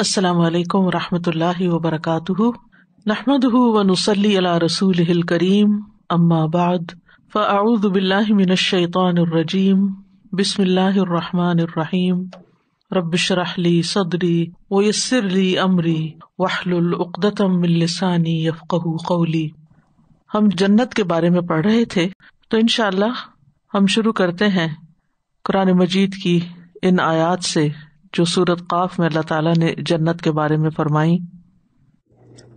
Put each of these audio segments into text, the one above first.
असलकम वरहमल वबरक नहमद वनसली अला रसूल करीम अम्माबाद फ़ाऊदबिल्लाशैतरजीम बिसमीम रबशरहली सदरी वयसरली अमरी वाहलुलतमिलसानी यफ़क़ कौली हम जन्नत के बारे में पढ़ रहे थे तो इन हम शुरू करते हैं कुरान मजीद की इन आयात से जो सूरत قاف में अल्लाह ताला ने जन्नत के बारे में फरमाई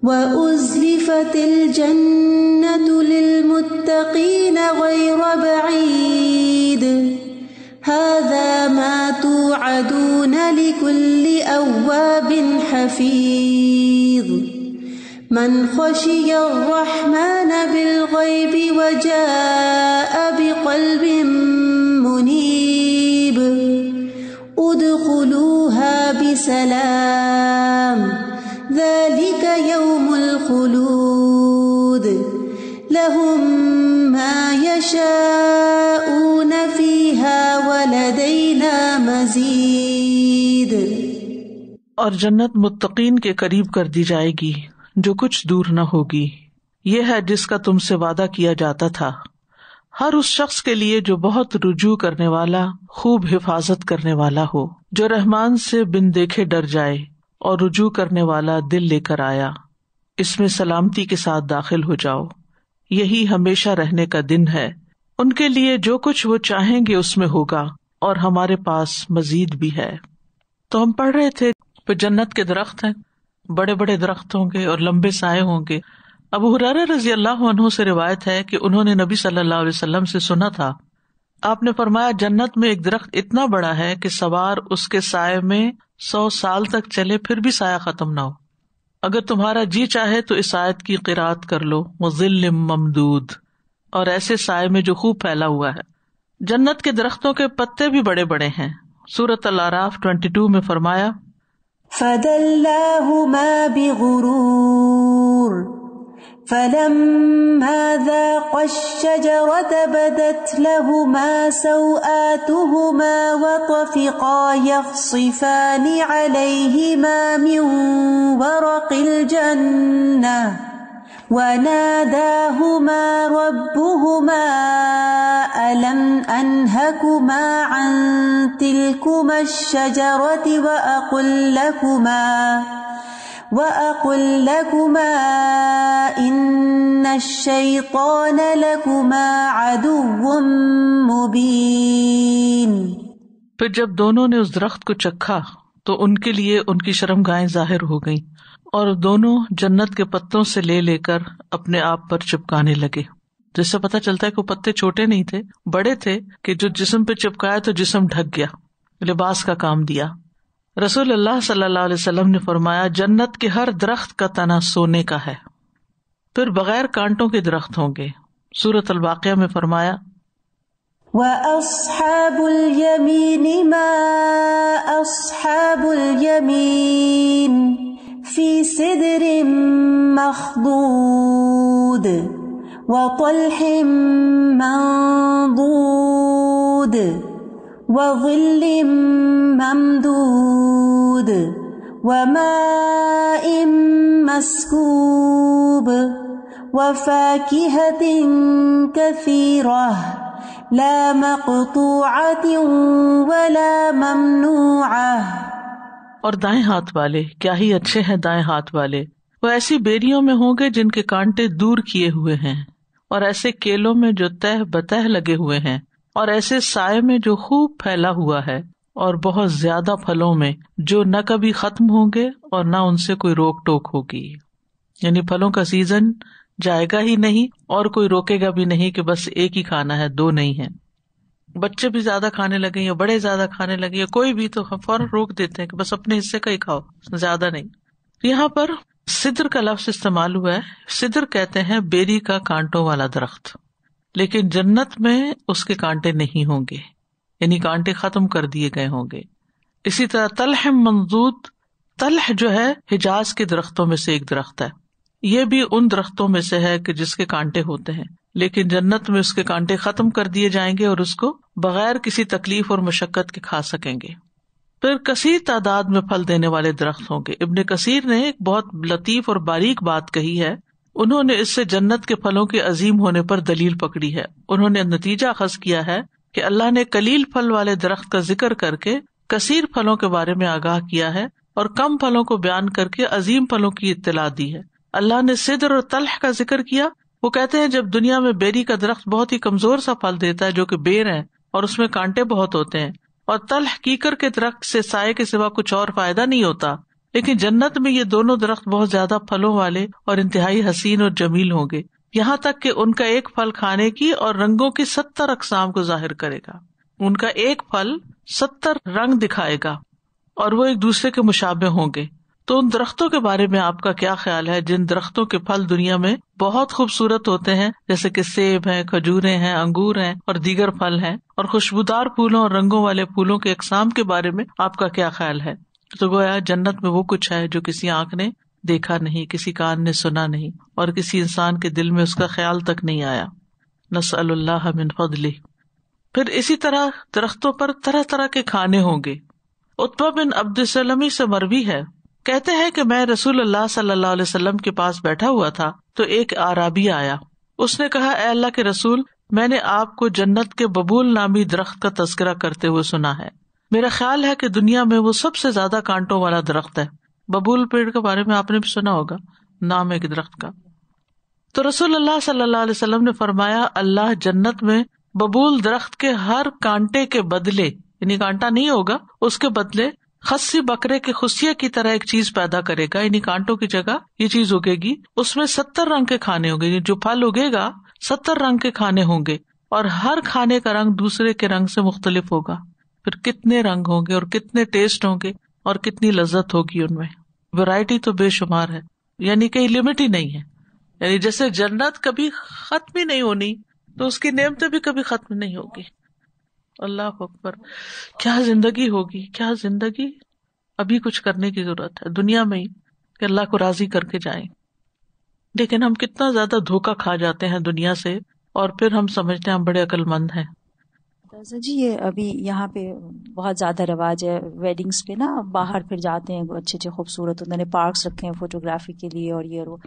وأزلفت الجنة للمتقين غير بعيد هذا ما توعدون لكل أواب حفيظ من خشي الرحمن بالغيب وجاء بقلب سلام ذلك يوم الخلود لهم ما يشاءون فيها ولدينا مزيد और जन्नत मुत्तकीन के करीब कर दी जाएगी जो कुछ दूर न होगी यह है जिसका तुमसे वादा किया जाता था हर उस शख्स के लिए जो बहुत रुजू करने वाला खूब हिफाजत करने वाला हो जो रहमान से बिन देखे डर जाए और रुजू करने वाला दिल लेकर आया इसमें सलामती के साथ दाखिल हो जाओ यही हमेशा रहने का दिन है उनके लिए जो कुछ वो चाहेंगे उसमें होगा और हमारे पास मजीद भी है तो हम पढ़ रहे थे जन्नत के दरख्त है बड़े बड़े दरख्त होंगे और लम्बे साए होंगे अब हुरारा रजी अल्लाह से रिवायत है कि उन्होंने नबी सल्लल्लाहु से सुना था आपने फरमाया जन्नत में एक दरख्त इतना बड़ा है कि सवार उसके साय में सौ साल तक चले फिर भी साया खत्म ना हो अगर तुम्हारा जी चाहे तो इस आयत की किरात कर लो मुजिल ममदूद और ऐसे साय में जो खूब फैला हुआ है जन्नत के दरख्तों के पत्ते भी बड़े बड़े हैं सूरत अलाराफ ट्वेंटी टू में फरमाया فلما ذاق الشجرة بدت لهما سوآتهما وطفقا يخصفان عليهما من ورق الجنة وناداهما ربهما ألم أنهكما عن تلكما الشجرة وأقل لكما وأقل لكما إن الشيطان لكما عدو مبين फिर जब दोनों ने उस दरख्त को चखा तो उनके लिए उनकी शर्मगाहें जाहिर हो गईं और दोनों जन्नत के पत्तों से ले लेकर अपने आप पर चिपकाने लगे जिससे पता चलता है कि पत्ते छोटे नहीं थे बड़े थे कि जो जिसम पे चिपकाया तो जिसम ढक गया लिबास का काम दिया रसूल सल्लल्लाहु अलैहि वसल्लम ने फरमाया जन्नत के हर दरख्त का तना सोने का है फिर बगैर कांटों के दरख्त होंगे सूरत अलवाक़ में फरमाया وظل ممدود ممدود وماء مسكوب وفاكهة كثيرة لا مقطوعة ولا ممنوعة और दाएं हाथ वाले क्या ही अच्छे हैं दाएं हाथ वाले वो ऐसी बेरियों में होंगे जिनके कांटे दूर किए हुए हैं और ऐसे केलों में जो तह बतह लगे हुए हैं और ऐसे साय में जो खूब फैला हुआ है और बहुत ज्यादा फलों में जो न कभी खत्म होंगे और न उनसे कोई रोक टोक होगी यानी फलों का सीजन जाएगा ही नहीं और कोई रोकेगा भी नहीं कि बस एक ही खाना है दो नहीं है बच्चे भी ज्यादा खाने लगे या बड़े ज्यादा खाने लगे या कोई भी तो फौरन रोक देते हैं कि बस अपने हिस्से का ही खाओ ज्यादा नहीं यहाँ पर सिद्र का लफ्ज इस्तेमाल हुआ है सिद्र कहते हैं बेरी का कांटों वाला दरख्त लेकिन जन्नत में उसके कांटे नहीं होंगे यानी कांटे खत्म कर दिए गए होंगे इसी तरह तलह मंजूद तलह जो है हिजाज के दरख्तों में से एक दरख्त है ये भी उन दरख्तों में से है कि जिसके कांटे होते हैं लेकिन जन्नत में उसके कांटे खत्म कर दिए जाएंगे और उसको बगैर किसी तकलीफ और मशक्कत के खा सकेंगे फिर कसीर तादाद में फल देने वाले दरख्त होंगे इबन कसीर ने एक बहुत लतीफ और बारीक बात कही है उन्होंने इससे जन्नत के फलों के अजीम होने पर दलील पकड़ी है उन्होंने नतीजा खज किया है कि अल्लाह ने कलील फल वाले दरख्त का जिक्र करके कसीर फलों के बारे में आगाह किया है और कम फलों को बयान करके अजीम फलों की इतला दी है अल्लाह ने सिदर और तलह का जिक्र किया वो कहते हैं जब दुनिया में बेरी का दरख्त बहुत ही कमजोर सा फल देता है जो की बेर है और उसमें कांटे बहुत होते हैं और तलह कीकर के दरख्त से साय के सिवा कुछ और फायदा नहीं होता लेकिन जन्नत में ये दोनों दरख्त बहुत ज्यादा फलों वाले और इंतहाई हसीन और जमील होंगे यहाँ तक कि उनका एक फल खाने की और रंगों की सत्तर अकसाम को जाहिर करेगा उनका एक फल सत्तर रंग दिखाएगा और वो एक दूसरे के मुशाबे होंगे तो उन दरख्तों के बारे में आपका क्या ख्याल है जिन दरख्तों के फल दुनिया में बहुत खूबसूरत होते हैं जैसे कि सेब हैं खजूरें हैं अंगूर हैं और दीगर फल हैं और खुशबूदार फूलों और रंगों वाले फूलों के अकसाम के बारे में आपका क्या ख्याल है तो गोया जन्नत में वो कुछ है जो किसी आंख ने देखा नहीं किसी कान ने सुना नहीं और किसी इंसान के दिल में उसका ख्याल तक नहीं आया नसअल्लाह मिन फदली फिर इसी तरह दरख्तों पर तरह तरह के खाने होंगे उत्पा बिन अब्दुलसलमी से मरवी है कहते हैं कि मैं रसूल अल्लाह सल्लल्लाहु अलैहि वसल्लम के पास बैठा हुआ था तो एक आराबी आया उसने कहा अल्लाह के रसूल मैंने आपको जन्नत के बबूल नामी दरख्त का तस्करा करते हुए सुना है मेरा ख्याल है कि दुनिया में वो सबसे ज्यादा कांटों वाला दरख्त है बबूल पेड़ के बारे में आपने भी सुना होगा नाम है एक दरख्त का तो रसोल्ला सल्लल्लाहु अलैहि ने फरमाया अल्लाह जन्नत में बबूल दरख्त के हर कांटे के बदले यानी कांटा नहीं होगा उसके बदले खस्सी बकरे के खुशिया की तरह एक चीज पैदा करेगा यानी कांटों की जगह ये चीज उगेगी उसमें सत्तर रंग के खाने होंगे जो फल उगेगा सत्तर रंग के खाने होंगे और हर खाने का रंग दूसरे के रंग से मुख्तलिफ होगा फिर कितने रंग होंगे और कितने टेस्ट होंगे और कितनी लज्जत होगी उनमें वैरायटी तो बेशुमार है यानी कहीं लिमिट ही नहीं है यानी जैसे जन्नत कभी खत्म ही नहीं होनी तो उसकी नियमतें भी कभी खत्म नहीं होगी अल्लाह अकबर क्या जिंदगी होगी क्या जिंदगी अभी कुछ करने की जरूरत है दुनिया में ही अल्लाह को राजी करके जाए लेकिन हम कितना ज्यादा धोखा खा जाते हैं दुनिया से और फिर हम समझते हैं हम बड़े अकलमंद हैं सर जी ये अभी यहाँ पे बहुत ज़्यादा रवाज है वेडिंग्स पे ना बाहर फिर जाते हैं अच्छे अच्छे खूबसूरत उन्होंने पार्क्स रखे हैं फोटोग्राफी के लिए और ये और वो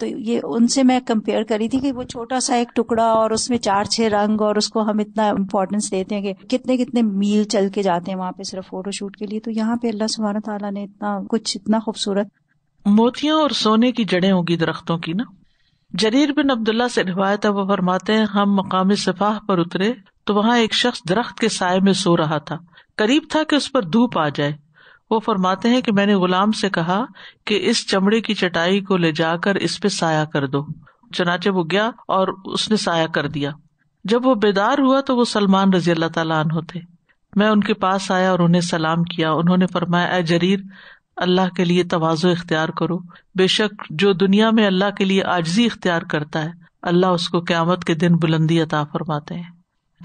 तो ये उनसे मैं कंपेयर करी थी कि वो छोटा सा एक टुकड़ा और उसमें चार छह रंग और उसको हम इतना इम्पोर्टेंस देते हैं कि कितने कितने मील चल के जाते हैं वहाँ पे सिर्फ फोटो शूट के लिए तो यहाँ पे अल्लाह सुबहाना तला ने इतना कुछ इतना खूबसूरत मोतियों और सोने की जड़ें होगी दरख्तों की ना जरीर बिन अब्दुल्ला से रिवायत है वो फरमाते हैं हम मकाम सफाह पर उतरे तो वहां एक शख्स दरख्त के साय में सो रहा था करीब था कि उस पर धूप आ जाए वो फरमाते हैं कि मैंने गुलाम से कहा कि इस चमड़े की चटाई को ले जाकर इस पे साया कर दो चनाचे वो गया और उसने साया कर दिया जब वो बेदार हुआ तो वो सलमान रजी अल्लाह तला थे मैं उनके पास आया और उन्हें सलाम किया उन्होंने फरमाया ए जरीर अल्लाह के लिए तोज़ो इख्तियार करो बेशक जो दुनिया में अल्लाह के लिए आजजी इख्तियार करता है अल्लाह उसको क्यामत के दिन बुलंदी अता फरमाते हैं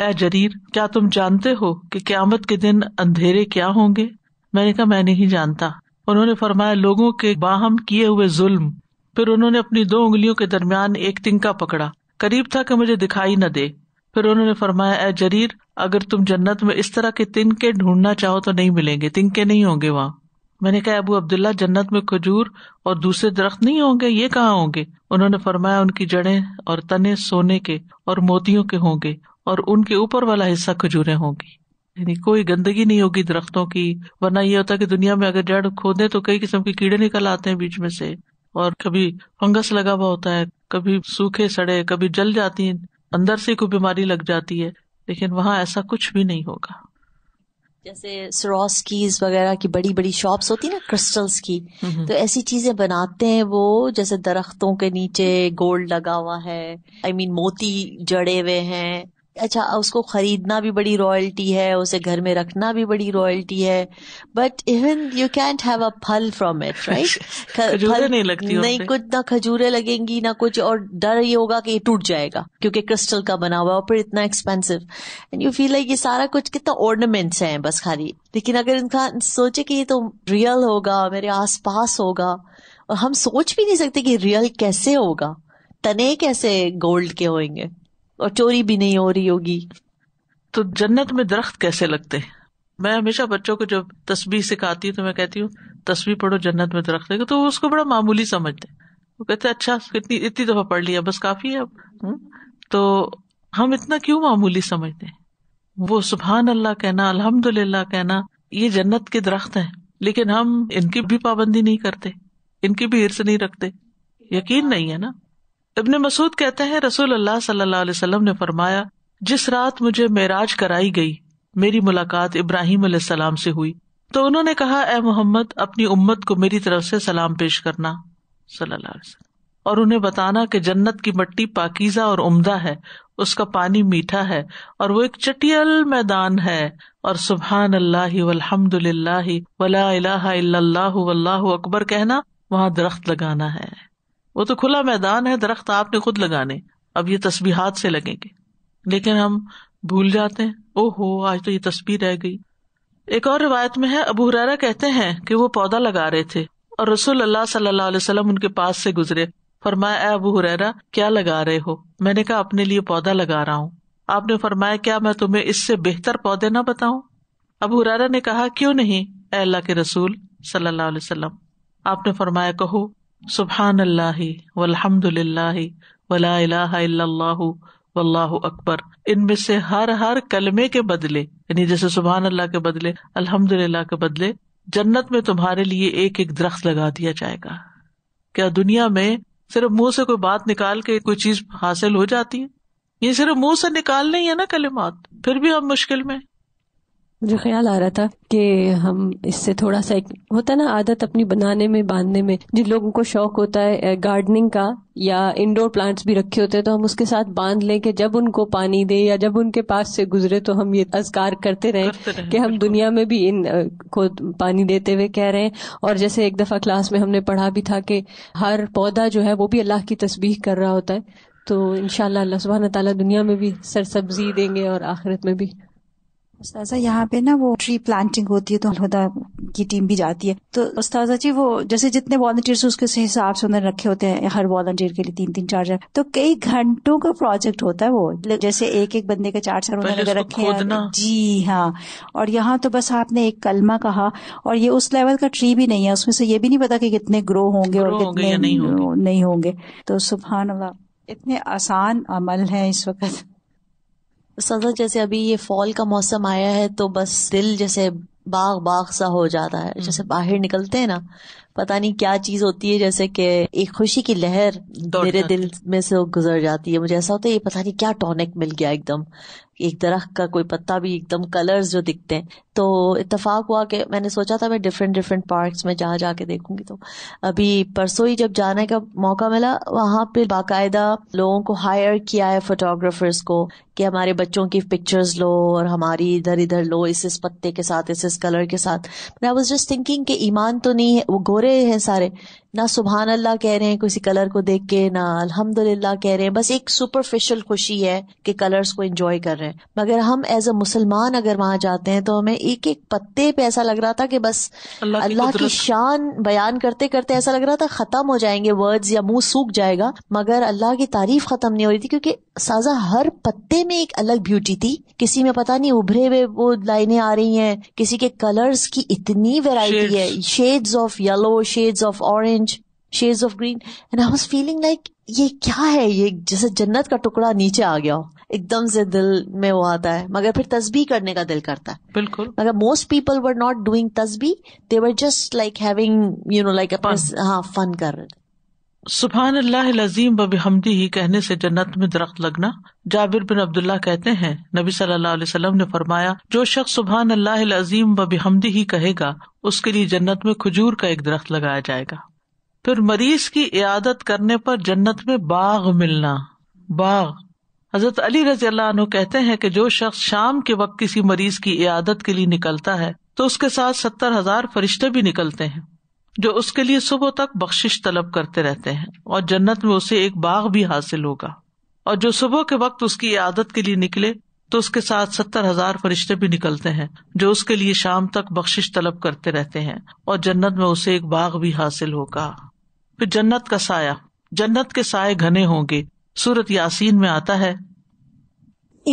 ए जरीर क्या तुम जानते हो कि क्यामत के दिन अंधेरे क्या होंगे मैंने कहा मैं नहीं जानता उन्होंने फरमाया लोगों के बाहम किए हुए जुल्म फिर उन्होंने अपनी दो उंगलियों के दरमियान एक तिंका पकड़ा करीब था कि मुझे दिखाई न दे फिर उन्होंने फरमाया ए जरीर अगर तुम जन्नत में इस तरह के तिनके ढूंढना चाहो तो नहीं मिलेंगे तिनके नहीं होंगे वहाँ मैंने कहा अबू अब्दुल्ला जन्नत में खजूर और दूसरे दरख्त नहीं होंगे ये कहाँ होंगे उन्होंने फरमाया उनकी जड़े और तने सोने के और मोतियों के होंगे और उनके ऊपर वाला हिस्सा खजूरें होंगी यानी कोई गंदगी नहीं होगी दरख्तों की वरना यह होता है कि दुनिया में अगर जड़ खोदे तो कई किस्म के कीड़े निकल आते हैं बीच में से और कभी फंगस लगा हुआ होता है कभी सूखे सड़े कभी जल जाती है अंदर से कोई बीमारी लग जाती है लेकिन वहां ऐसा कुछ भी नहीं होगा जैसे सरोस की वगैरह की बड़ी बड़ी शॉप्स होती है ना क्रिस्टल्स हम्म, हम्म। की तो ऐसी चीजें बनाते हैं वो जैसे दरख्तों के नीचे गोल्ड लगा हुआ है आई I मीन mean, मोती जड़े हुए हैं अच्छा उसको खरीदना भी बड़ी रॉयल्टी है उसे घर में रखना भी बड़ी रॉयल्टी है but even you can't have a फल फ्रॉम इट राइट फल नहीं लगती नहीं कुछ ना खजूरें लगेंगी ना कुछ और डर ये होगा कि ये टूट जाएगा क्योंकि क्रिस्टल का बना हुआ और फिर इतना expensive and you feel like ये सारा कुछ कितना ऑर्नामेंट्स हैं बस खाली लेकिन अगर इंसान सोचे कि ये तो रियल होगा मेरे आसपास होगा और हम सोच भी नहीं सकते कि रियल कैसे होगा तने कैसे गोल्ड के होंगे और चोरी भी नहीं हो रही होगी तो जन्नत में दरख्त कैसे लगते हैं मैं हमेशा बच्चों को जब तस्वीर सिखाती हूँ तो मैं कहती हूँ तस्वीर पढ़ो जन्नत में दरख्त लगे तो उसको बड़ा मामूली समझते वो कहते अच्छा इतनी इतनी दफा पढ़ लिया बस काफी है अब हम्म। तो हम इतना क्यों मामूली समझते वो सुबहान अल्लाह कहना अल्हम्दुलिल्लाह कहना ये जन्नत के दरख्त है लेकिन हम इनकी भी पाबंदी नहीं करते इनकी भी हिरस नहीं रखते यकीन नहीं है ना इबन मसूद कहते हैं रसूल अल्लाह सल्लल्लाहु ने फरमाया जिस रात मुझे मेराज कराई गई मेरी मुलाकात इब्राहिम सलाम से हुई तो उन्होंने कहा ए मोहम्मद अपनी उम्मत को मेरी तरफ से सलाम पेश करना सल्लल्लाहु और उन्हें बताना कि जन्नत की मट्टी पाकिजा और उमदा है उसका पानी मीठा है और वो एक चटियल मैदान है और सुबहान अल्लाह वल्हमदुल्लाह वला अकबर कहना वहाँ दरख्त लगाना है वो तो खुला मैदान है दरख्त आपने खुद लगाने अब ये तस्बी हाथ से लगेंगे लेकिन हम भूल जाते हैं ओहो आज तो ये तस्वीर रह गई एक और रिवायत में है अबू हुरैरा कहते हैं कि वो पौधा लगा रहे थे और रसूल अल्लाह सल्लल्लाहु अलैहि वसल्लम उनके पास से गुजरे फरमाया अबू हुरैरा क्या लगा रहे हो मैंने कहा अपने लिए पौधा लगा रहा हूँ आपने फरमाया क्या मैं तुम्हे इससे बेहतर पौधे न बताऊ अबू हुरैरा ने कहा क्यों नहीं अल्लाह के रसूल सल्लल्लाहु अलैहि वसल्लम आपने फरमाया कहो सुबहान अल्लाह वल्हम्दुलिल्लाह वला इलाहा इल्लल्लाह अकबर इनमें से हर हर कलमे के बदले यानी जैसे सुबहान अल्लाह के बदले अल्हम्दुलिल्लाह के बदले जन्नत में तुम्हारे लिए एक एक दरख्त लगा दिया जाएगा क्या दुनिया में सिर्फ मुंह से कोई बात निकाल के कोई चीज हासिल हो जाती है ये सिर्फ मुंह से निकालने ही है ना कलिमात फिर भी हम मुश्किल में मुझे ख्याल आ रहा था कि हम इससे थोड़ा सा एक होता है ना आदत अपनी बनाने में बांधने में जिन लोगों को शौक होता है गार्डनिंग का या इंडोर प्लांट्स भी रखे होते हैं तो हम उसके साथ बांध लें कि जब उनको पानी दें या जब उनके पास से गुजरे तो हम ये अजगार करते रहें रहे, कि हम दुनिया में भी इन को पानी देते हुए कह रहे हैं और जैसे एक दफ़ा क्लास में हमने पढ़ा भी था कि हर पौधा जो है वो भी अल्लाह की तस्वीर कर रहा होता है तो इनशाला सुबह सुबहाना दुनिया में भी सरसब्जी देंगे और आखिरत में भी उस्ताजा यहाँ पे ना वो ट्री प्लांटिंग होती है तो अलहदा की टीम भी जाती है तो उस्ताजा जी वो जैसे जितने वॉलंटियर्स उसके हिसाब से उन्होंने रखे होते हैं हर वॉलंटियर के लिए तीन तीन चार चार तो कई घंटों का प्रोजेक्ट होता है वो जैसे एक एक बंदे के चार चार उन्होंने रखे हैं जी हाँ और यहाँ तो बस आपने एक कलमा कहा और ये उस लेवल का ट्री भी नहीं है उसमें से ये भी नहीं पता कि कितने ग्रो होंगे और कितने नहीं होंगे तो सुबहान अल्लाह इतने आसान अमल है इस वक्त सजा जैसे अभी ये फॉल का मौसम आया है तो बस दिल जैसे बाग बाग सा हो जाता है जैसे हम्म। बाहर निकलते हैं ना पता नहीं क्या चीज होती है जैसे कि एक खुशी की लहर मेरे दिल में से गुजर जाती है मुझे ऐसा होता है ये पता नहीं क्या टॉनिक मिल गया एकदम एक दरख्त का कोई पत्ता भी एकदम कलर्स जो दिखते हैं तो इतफाक हुआ कि मैंने सोचा था मैं डिफरेंट डिफरेंट पार्क्स में जहां जाके देखूंगी तो अभी परसों ही जब जाने का मौका मिला वहां पर बाकायदा लोगों को हायर किया है फोटोग्राफर्स को कि हमारे बच्चों की पिक्चर्स लो और हमारी इधर इधर लो इस इस पत्ते के साथ इस इस कलर के साथ आई वॉज जस्ट थिंकिंग कि ईमान तो नहीं है वो गोरे ¡Gracias! ना सुबहान अल्लाह कह रहे हैं किसी कलर को देख के ना अल्हम्दुलिल्लाह कह रहे हैं बस एक सुपरफिशियल खुशी है कि कलर्स को एंजॉय कर रहे हैं मगर हम एज अ मुसलमान अगर वहां जाते हैं तो हमें एक एक पत्ते पे ऐसा लग रहा था कि बस अल्लाह की, की शान बयान करते करते ऐसा लग रहा था खत्म हो जाएंगे वर्ड्स या मुंह सूख जाएगा मगर अल्लाह की तारीफ खत्म नहीं हो रही थी क्योंकि साजा हर पत्ते में एक अलग ब्यूटी थी किसी में पता नहीं उभरे हुए वो लाइने आ रही है किसी के कलर्स की इतनी वेराइटी है shades of yellow shades of orange shades of green and I was feeling like ये क्या है ये जैसे जन्नत का टुकड़ा नीचे आ गया हो एकदम से दिल में वो आता है मगर फिर तस्बी करने का दिल करता है बिल्कुल मगर most people were not doing तस्बी they were just like having you know like हाँ फन कर सुबहान अल्लाह लजीम बबी हमदी ही कहने से जन्नत में दरख्त लगना जाबिर बिन अब्दुल्ला कहते हैं नबी सल्लल्लाहु अलैहि वसल्लम ने फरमाया जो शख्स सुबहान अल्लाह लजीम बबी हमदी ही कहेगा उसके लिए जन्नत में खजूर का एक दरख्त लगाया जाएगा फिर मरीज की इयादत करने पर जन्नत में बाग मिलना बाग हजरत अली रजी अल्लाह कहते हैं कि जो शख्स शाम के वक्त किसी मरीज की इयादत के लिए निकलता है तो उसके साथ सत्तर हजार फरिश्ते भी निकलते हैं जो उसके लिए सुबह तक बख्शिश तलब करते रहते हैं और जन्नत में उसे एक बाघ भी हासिल होगा और जो सुबह के वक्त उसकी इयादत के लिए निकले तो उसके साथ सत्तर हजार फरिश्ते भी निकलते हैं जो उसके लिए शाम तक बख्शिश तलब करते रहते हैं और जन्नत में उसे एक बाघ भी हासिल होगा फिर जन्नत का साया जन्नत के साय घने होंगे सूरत यासीन में आता है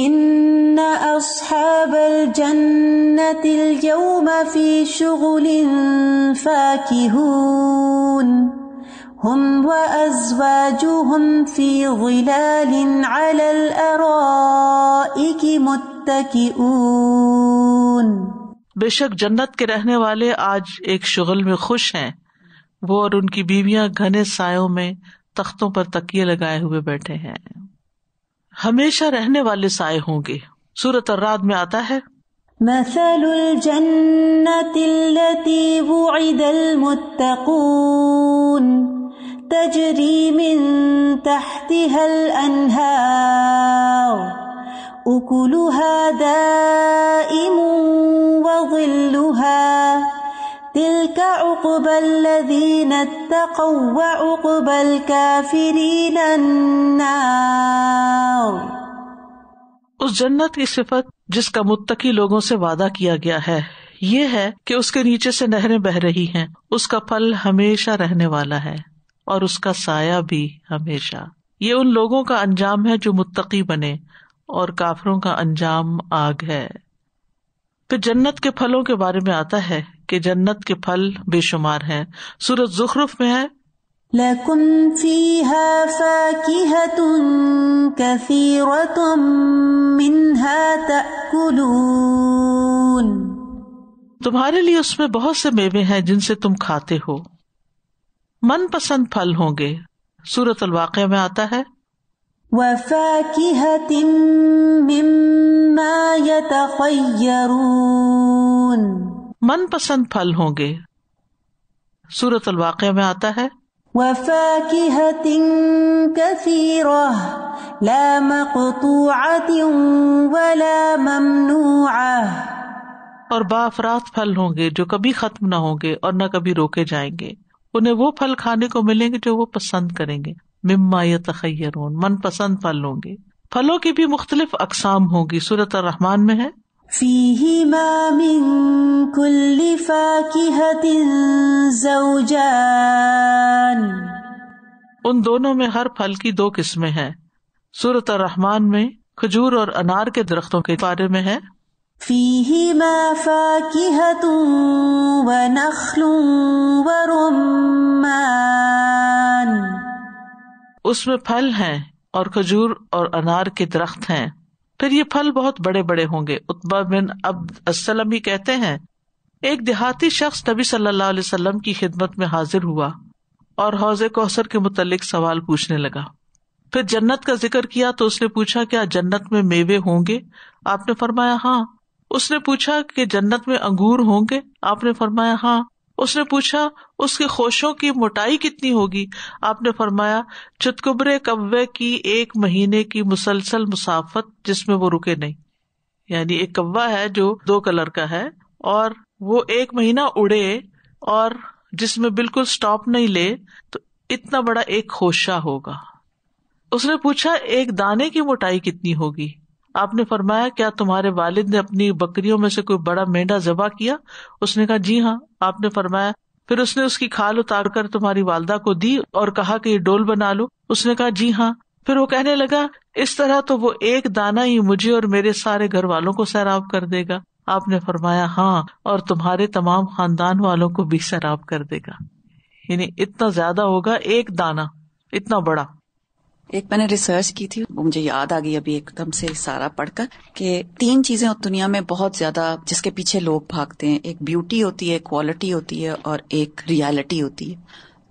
इन أصحاب الجنة اليوم في شغل فاكهون هم وأزواجهم في ظلال على الأرائك متكئون बेशक जन्नत के रहने वाले आज एक शुगल में खुश हैं वो और उनकी बीवियां घने सायों में तख्तों पर तकिए लगाए हुए बैठे हैं हमेशा रहने वाले साय होंगे सूरत और रात में आता है مثل الجنة التي وعد المتقون تجري من تحتها الأنهار أكلها دائم وظلها تلك عقب الذين اتقوا وعقب الكافرين النار उस जन्नत की सिफत जिसका मुत्तकी लोगों से वादा किया गया है ये है कि उसके नीचे से नहरें बह रही हैं उसका फल हमेशा रहने वाला है और उसका साया भी हमेशा ये उन लोगों का अंजाम है जो मुत्तकी बने और काफरों का अंजाम आग है फिर जन्नत के फलों के बारे में आता है कि जन्नत के फल बेशुमार हैं सूरत जुखरुफ में है لكم فيها فاكهة كثيرة منها تأكلون तुम्हारे लिए उसमें बहुत से मेवे हैं जिनसे तुम खाते हो मन पसंद फल होंगे सूरत अलवाक़ में आता है वफाकिहतिम मिम्मा यतखय्यरून मनपसंद फल होंगे सूरत वाक़ में आता है और बाफरात फल होंगे जो कभी खत्म ना होंगे और न कभी रोके जाएंगे उन्हें वो फल खाने को मिलेंगे जो वो पसंद करेंगे मिम्मा या तखैर मन पसंद फल होंगे फलों की भी मुख्तलिफ अकसाम होंगी सूरत रहमान में है فيهما من كل فاكهة زوجان उन दोनों में हर फल की दो किस्में हैं सूरत रहमान में खजूर और अनार के दरख्तों के बारे में है فيهما فاكهة ونخل ورمان उसमें फल हैं और खजूर और अनार के दरख्त हैं फिर ये फल बहुत बड़े बड़े होंगे उत्बा बिन अब असलम ही कहते हैं एक देहाती शख्स नबी सल्लल्लाहु की खिदमत में हाजिर हुआ और हौज कोसर के मुतालिक सवाल पूछने लगा फिर जन्नत का जिक्र किया तो उसने पूछा क्या जन्नत में मेवे होंगे आपने फरमाया हाँ उसने पूछा कि जन्नत में अंगूर होंगे आपने फरमाया हाँ उसने पूछा उसके खोशों की मोटाई कितनी होगी आपने फरमाया चुतकुबरे कव्वे की एक महीने की मुसलसल मुसाफत जिसमें वो रुके नहीं यानी एक कव्वा है जो दो कलर का है और वो एक महीना उड़े और जिसमें बिल्कुल स्टॉप नहीं ले तो इतना बड़ा एक खोशा होगा उसने पूछा एक दाने की मोटाई कितनी होगी आपने फरमाया क्या तुम्हारे वालिद ने अपनी बकरियों में से कोई बड़ा मेंढा जबा किया उसने कहा जी हाँ आपने फरमाया फिर उसने उसकी खाल उतार कर तुम्हारी वालदा को दी और कहा कि ये डोल बना लो उसने कहा जी हाँ फिर वो कहने लगा इस तरह तो वो एक दाना ही मुझे और मेरे सारे घर वालों को सैराब कर देगा आपने फरमाया हाँ और तुम्हारे तमाम खानदान वालों को भी सैराब कर देगा यानी इतना ज्यादा होगा एक दाना इतना बड़ा एक मैंने रिसर्च की थी वो मुझे याद आ गई अभी एकदम से सारा पढ़कर कि तीन चीजें दुनिया में बहुत ज्यादा जिसके पीछे लोग भागते हैं एक ब्यूटी होती है क्वालिटी होती है और एक रियलिटी होती है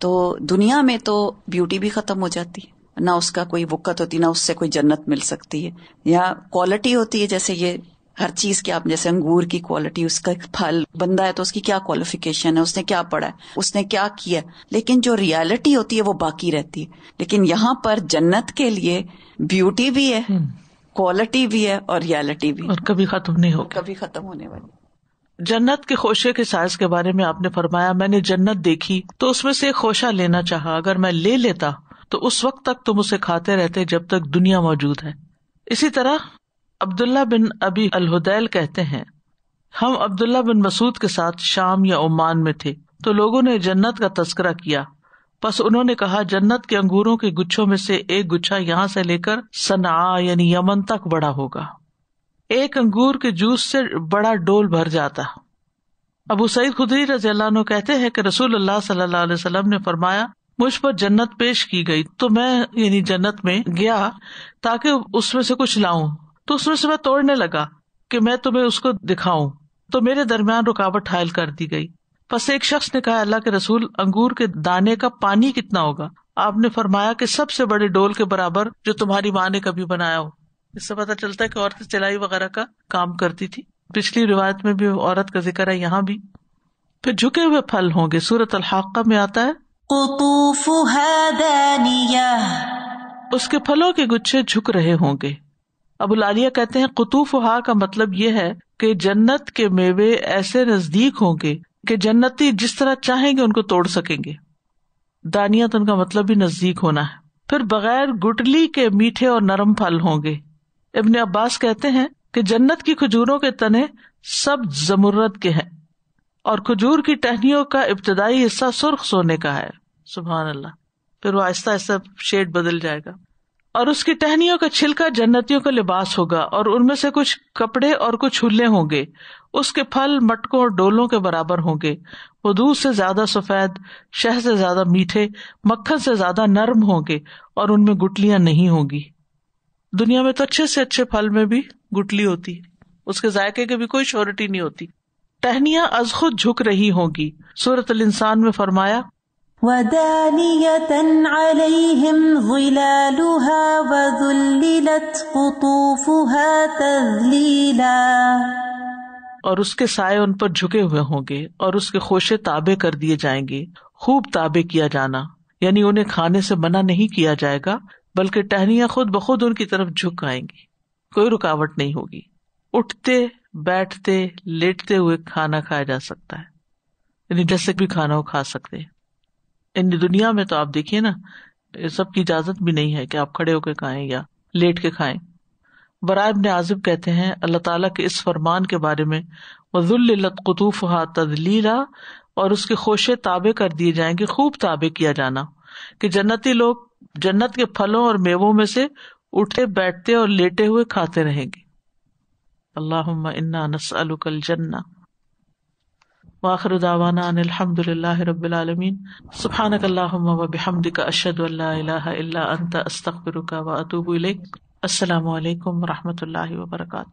तो दुनिया में तो ब्यूटी भी खत्म हो जाती है ना उसका कोई वक़्त होती ना उससे कोई जन्नत मिल सकती है या क्वालिटी होती है जैसे ये हर चीज की आप जैसे अंगूर की क्वालिटी उसका फल बंदा है तो उसकी क्या क्वालिफिकेशन है उसने क्या पढ़ा है उसने क्या किया लेकिन जो रियलिटी होती है वो बाकी रहती है लेकिन यहाँ पर जन्नत के लिए ब्यूटी भी है क्वालिटी हम्म। भी है और रियलिटी भी और कभी खत्म नहीं होगी कभी खत्म होने वाली जन्नत के खोशे के साइज के बारे में आपने फरमाया मैंने जन्नत देखी तो उसमें से खोशा लेना चाहा अगर मैं ले लेता तो उस वक्त तक तुम उसे खाते रहते जब तक दुनिया मौजूद है इसी तरह अब्दुल्ला बिन अबी अलहुदैल कहते हैं हम अब्दुल्ला बिन मसूद के साथ शाम या ओमान में थे तो लोगों ने जन्नत का तस्करा किया बस उन्होंने कहा जन्नत के अंगूरों के गुच्छों में से एक गुच्छा यहाँ से लेकर सना यानी यमन तक बड़ा होगा एक अंगूर के जूस से बड़ा डोल भर जाता अबू सईद खुदरी रजील्ला कहते हैं कि रसूल अल्लाह सल्लल्लाहु अलैहि वसल्लम ने फरमाया मुझ पर जन्नत पेश की गई तो मैं यानी जन्नत में गया ताकि उसमें से कुछ लाऊ तो उसमें से मैं तोड़ने लगा कि मैं तुम्हें उसको दिखाऊं तो मेरे दरमियान रुकावट हायल कर दी गई बस एक शख्स ने कहा अल्लाह के रसूल अंगूर के दाने का पानी कितना होगा आपने फरमाया कि सबसे बड़े डोल के बराबर जो तुम्हारी माँ ने कभी बनाया हो इससे पता चलता है कि औरतें चलाई वगैरह का काम करती थी पिछली रिवायत में भी औरत का जिक्र है यहाँ भी फिर झुके हुए फल होंगे सूरत अलहाका में आता है उसके फलों के गुच्छे झुक रहे होंगे अबुलालिया कहते हैं कुतूफ हा का मतलब ये है कि जन्नत के मेवे ऐसे नजदीक होंगे कि जन्नती जिस तरह चाहेंगे उनको तोड़ सकेंगे दानियत तो उनका मतलब भी नजदीक होना है फिर बगैर गुटली के मीठे और नरम फल होंगे इबन अब्बास कहते हैं कि जन्नत की खजूरों के तने सब जमुरत के हैं और खजूर की टहनियों का इब्तदाई हिस्सा सुर्ख सोने का है सुबह अल्लाह फिर वो आहिस्ता आहिस्ता शेड बदल जाएगा और उसकी टहनियों का छिलका जन्नतियों का लिबास होगा और उनमें से कुछ कपड़े और कुछ हुल्ले होंगे उसके फल मटकों और डोलों के बराबर होंगे वो दूध से ज्यादा सफेद शह से ज्यादा मीठे मक्खन से ज्यादा नर्म होंगे और उनमें गुटलियां नहीं होंगी दुनिया में तो अच्छे से अच्छे फल में भी गुटली होती उसके जायके की भी कोई श्योरिटी नहीं होती टहनिया अज खुद झुक रही होंगी सूरत इंसान में फरमाया ودانية عليهم ظلالها وذللت قطوفها تذليلا और उसके साय उन पर झुके हुए होंगे और उसके खोशे ताबे कर दिए जाएंगे खूब ताबे किया जाना यानी उन्हें खाने से मना नहीं किया जाएगा बल्कि टहनिया खुद बखुद उनकी तरफ झुक आएंगी कोई रुकावट नहीं होगी उठते बैठते लेटते हुए खाना खाया जा सकता है यानी जैसे भी खाना हो खा सकते हैं यानी दुनिया में तो आप देखिए ना सबकी इजाजत भी नहीं है कि आप खड़े होके खाएं या लेट के खाएं बराब ने आजिब कहते हैं अल्लाह ताला के इस फरमान के बारे में वजुल्लत कतूफ तदलीला और उसके खोशे ताबे कर दिए जाएंगे खूब ताबे किया जाना कि जन्नती लोग जन्नत के फलों और मेवों में से उठे बैठते और लेटे हुए खाते रहेंगे अल्लाह इन्ना नसअल जन्ना वाखर दावाना अलहमदिल्ला रबालमीन सुबहानकल्लाबहमद का अशद अल्लाह अंत अस्तफ़िर व अतूबल असल वरहमल वर्का